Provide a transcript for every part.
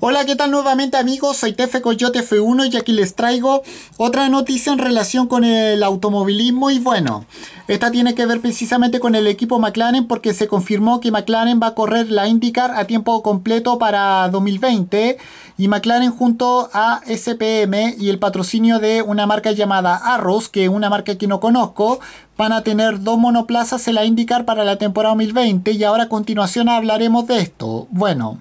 Hola, ¿qué tal nuevamente amigos? Soy Tefe Coyote F1 y aquí les traigo otra noticia en relación con el automovilismo y bueno, esta tiene que ver precisamente con el equipo McLaren porque se confirmó que McLaren va a correr la IndyCar a tiempo completo para 2020 y McLaren junto a SPM y el patrocinio de una marca llamada Arrows, que es una marca que no conozco, van a tener dos monoplazas en la IndyCar para la temporada 2020 y ahora a continuación hablaremos de esto. Bueno.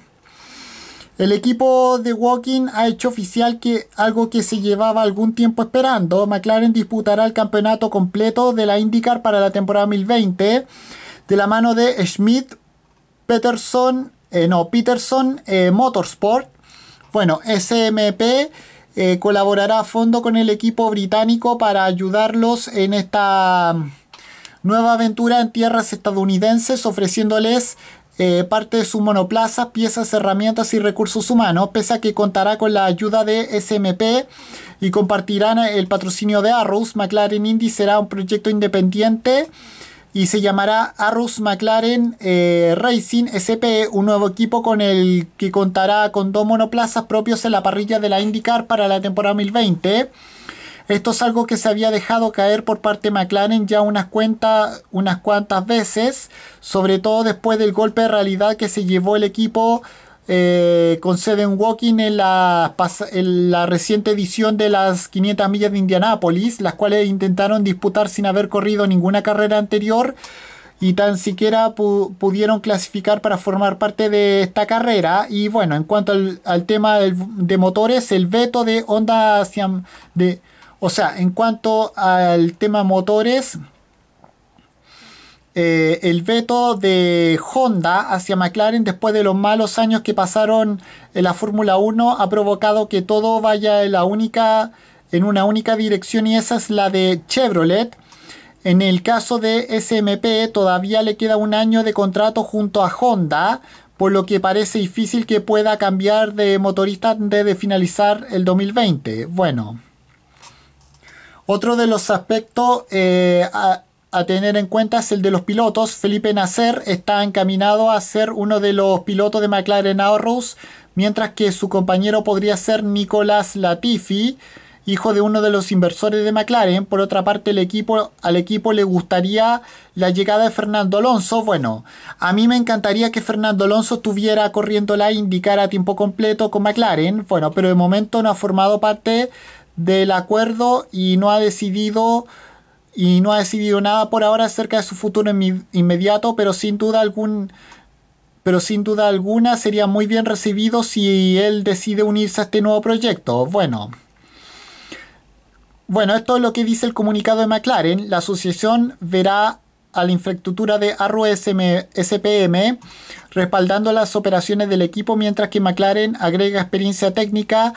El equipo de Walking ha hecho oficial que algo que se llevaba algún tiempo esperando. McLaren disputará el campeonato completo de la IndyCar para la temporada 2020 de la mano de Schmidt, Peterson, eh, no, Peterson eh, Motorsport. Bueno, SMP eh, colaborará a fondo con el equipo británico para ayudarlos en esta mm, nueva aventura en tierras estadounidenses, ofreciéndoles eh, parte de su monoplaza, piezas, herramientas y recursos humanos, pese a que contará con la ayuda de SMP y compartirán el patrocinio de Arrows. McLaren Indy será un proyecto independiente y se llamará Arrows McLaren eh, Racing SP, un nuevo equipo con el que contará con dos monoplazas propios en la parrilla de la IndyCar para la temporada 2020. Esto es algo que se había dejado caer por parte de McLaren ya unas, unas cuantas veces, sobre todo después del golpe de realidad que se llevó el equipo eh, con Seven Walking en la, en la reciente edición de las 500 millas de Indianápolis, las cuales intentaron disputar sin haber corrido ninguna carrera anterior y tan siquiera pudieron clasificar para formar parte de esta carrera. Y bueno, en cuanto al, tema de motores, el veto de Honda hacia, de, o sea, en cuanto al tema motores, eh, el veto de Honda hacia McLaren después de los malos años que pasaron en la Fórmula 1 ha provocado que todo vaya en, la única, en una única dirección y esa es la de Chevrolet. En el caso de SMP todavía le queda un año de contrato junto a Honda, por lo que parece difícil que pueda cambiar de motorista antes de finalizar el 2020. Bueno. Otro de los aspectos eh, a, tener en cuenta es el de los pilotos. Felipe Nasser está encaminado a ser uno de los pilotos de McLaren ahorros, mientras que su compañero podría ser Nicolás Latifi, hijo de uno de los inversores de McLaren. Por otra parte, al equipo le gustaría la llegada de Fernando Alonso. Bueno, a mí me encantaría que Fernando Alonso estuviera corriendo la indicar a tiempo completo con McLaren. Bueno, pero de momento no ha formado parte del acuerdo y no ha decidido y no ha decidido nada por ahora acerca de su futuro inmediato, pero sin duda algún pero sin duda alguna sería muy bien recibido si él decide unirse a este nuevo proyecto. Bueno, bueno, esto es lo que dice el comunicado de McLaren. La asociación verá a la infraestructura de ARRO SPM respaldando las operaciones del equipo mientras que McLaren agrega experiencia técnica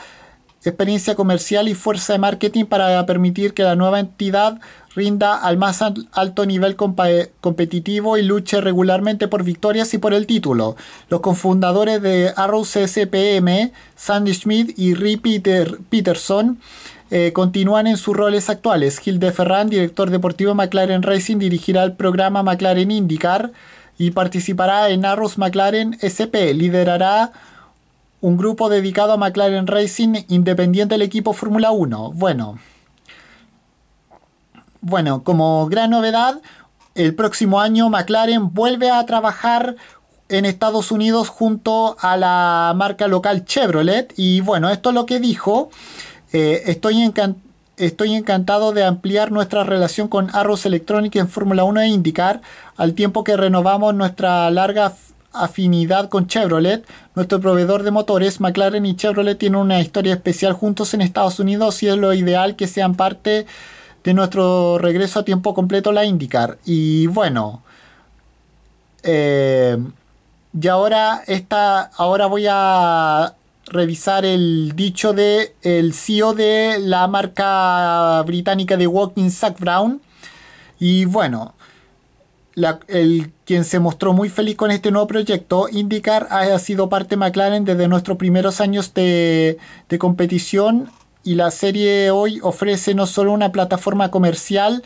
experiencia comercial y fuerza de marketing para permitir que la nueva entidad rinda al más alto nivel competitivo y luche regularmente por victorias y por el título. Los cofundadores de Arrows SPM, Sandy Schmidt y Ree Peterson, eh, continúan en sus roles actuales. Gilde Ferran, director deportivo de McLaren Racing, dirigirá el programa McLaren IndyCar y participará en Arrows McLaren SP. Liderará un grupo dedicado a McLaren Racing independiente del equipo Fórmula 1. Bueno, bueno, como gran novedad, el próximo año McLaren vuelve a trabajar en Estados Unidos junto a la marca local Chevrolet. Y bueno, esto es lo que dijo. Eh, estoy, estoy encantado de ampliar nuestra relación con Arrows Electronics en Fórmula 1 e indicar al tiempo que renovamos nuestra larga afinidad con Chevrolet. Nuestro proveedor de motores, McLaren y Chevrolet tienen una historia especial juntos en Estados Unidos y es lo ideal que sean parte de nuestro regreso a tiempo completo la IndyCar. Y bueno, eh, y ahora, esta, ahora voy a revisar el dicho de el CEO de la marca británica de Walking Sack Brown. Y bueno, el, quien se mostró muy feliz con este nuevo proyecto. IndyCar ha sido parte McLaren desde nuestros primeros años de, competición y la serie hoy ofrece no solo una plataforma comercial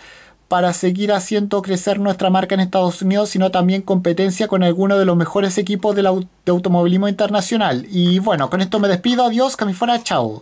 para seguir haciendo crecer nuestra marca en Estados Unidos, sino también competencia con algunos de los mejores equipos de, automovilismo internacional. Y bueno, con esto me despido, adiós, Camifora, chao.